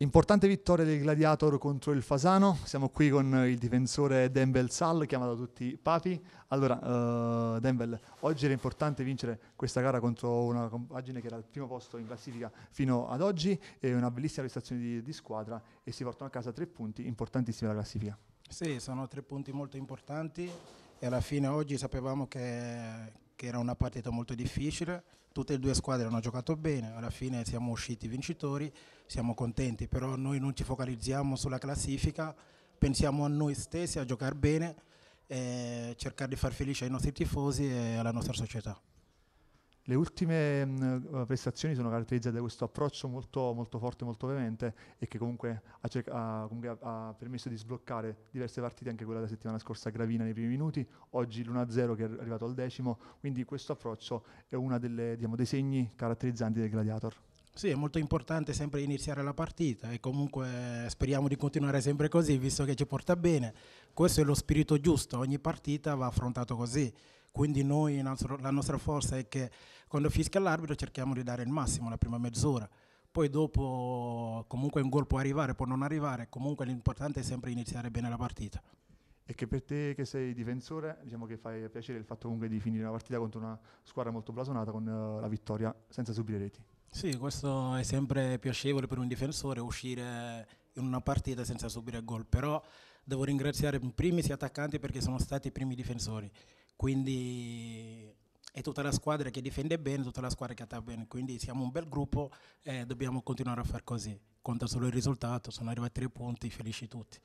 Importante vittoria del Gladiator contro il Fasano, siamo qui con il difensore Dembel Sal, chiamato tutti Papi. Allora, uh, eh, Denbel, oggi era importante vincere questa gara contro una compagine che era al primo posto in classifica fino ad oggi, è una bellissima prestazione di, di, squadra e si portano a casa tre punti importantissimi alla classifica. Sì, sono tre punti molto importanti e alla fine oggi sapevamo che, che era una partita molto difficile, tutte e due squadre hanno giocato bene, alla fine siamo usciti vincitori, siamo contenti, però noi non ci focalizziamo sulla classifica, pensiamo a noi stessi, a giocare bene, cercare di far felice ai nostri tifosi e alla nostra società. Le ultime mh, mm, eh, prestazioni sono caratterizzate da questo approccio molto, molto forte, molto veemente e che comunque ha, cer- ha, comunque ha, permesso di sbloccare diverse partite, anche quella della settimana scorsa Gravina nei primi minuti, oggi l'1-0 che è arrivato al decimo, quindi questo approccio è uno diciamo, dei segni caratterizzanti del Gladiator. Sì, è molto importante sempre iniziare la partita e comunque speriamo di continuare sempre così, visto che ci porta bene. Questo è lo spirito giusto, ogni partita va affrontato così. Quindi noi, la nostra forza è che quando fischia l'arbitro cerchiamo di dare il massimo la prima mezz'ora. Poi dopo comunque un gol può arrivare, può non arrivare, comunque l'importante è sempre iniziare bene la partita. E che per te che sei difensore, diciamo che fai piacere il fatto comunque di finire la partita contro una squadra molto blasonata con uh, la vittoria senza subire reti. Sì, questo è sempre piacevole per un difensore uscire in una partita senza subire gol, però devo ringraziare in primis gli attaccanti perché sono stati i primi difensori. Quindi è tutta la squadra che difende bene, tutta la squadra che attacca bene. Quindi siamo un bel gruppo e eh, dobbiamo continuare a far così. Conta solo il risultato, sono arrivati tre punti, felici tutti.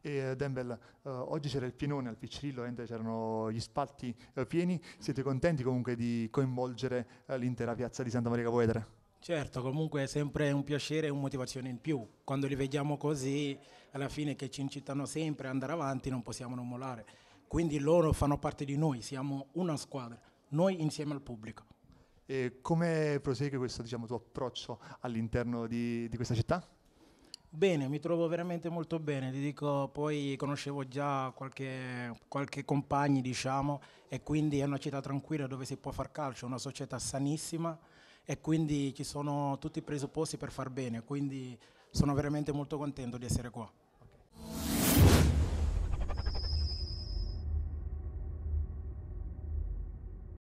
E eh, Dembel, eh, oggi c'era il pienone al Piccirillo, c'erano gli spalti eh, pieni. Siete contenti comunque di coinvolgere eh, l'intera piazza di Santa Maria Capoetere? Certo, comunque è sempre un piacere e una motivazione in più. Quando li vediamo così, alla fine che ci incitano sempre ad andare avanti, non possiamo non molare quindi loro fanno parte di noi, siamo una squadra, noi insieme al pubblico. E come prosegue questo diciamo, tuo approccio all'interno di, di questa città? Bene, mi trovo veramente molto bene, ti dico, poi conoscevo già qualche, qualche compagni, diciamo, e quindi è una città tranquilla dove si può far calcio, è una società sanissima e quindi ci sono tutti i presupposti per far bene, quindi sono veramente molto contento di essere qua.